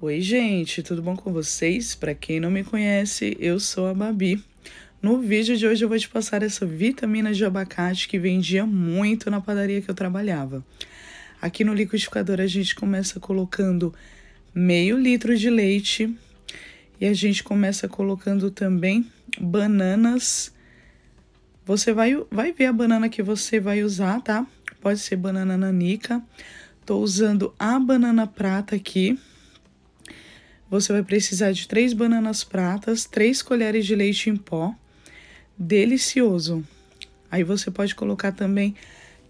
Oi, gente, tudo bom com vocês? Para quem não me conhece, eu sou a Babi. No vídeo de hoje eu vou te passar essa vitamina de abacate que vendia muito na padaria que eu trabalhava. Aqui no liquidificador a gente começa colocando meio litro de leite e a gente começa colocando também bananas. Você vai, vai ver a banana que você vai usar, tá? Pode ser banana nanica. Tô usando a banana prata aqui você vai precisar de três bananas pratas, três colheres de leite em pó, delicioso. Aí você pode colocar também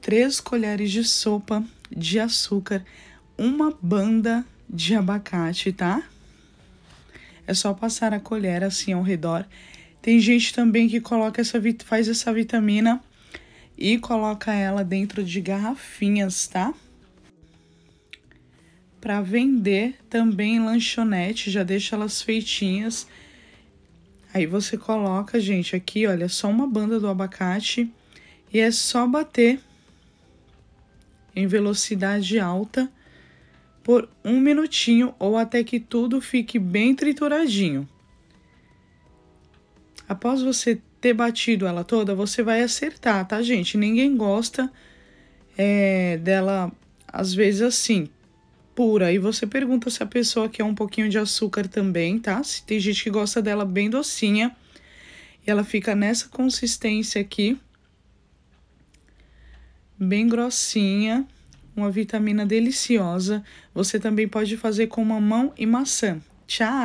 três colheres de sopa de açúcar, uma banda de abacate, tá? É só passar a colher assim ao redor. Tem gente também que coloca essa faz essa vitamina e coloca ela dentro de garrafinhas, tá? para vender também lanchonete, já deixa elas feitinhas. Aí você coloca, gente, aqui, olha, só uma banda do abacate e é só bater em velocidade alta por um minutinho ou até que tudo fique bem trituradinho. Após você ter batido ela toda, você vai acertar, tá, gente? Ninguém gosta é, dela, às vezes, assim, pura. E você pergunta se a pessoa quer um pouquinho de açúcar também, tá? Se tem gente que gosta dela bem docinha. E ela fica nessa consistência aqui. Bem grossinha. Uma vitamina deliciosa. Você também pode fazer com mamão e maçã. Tchau!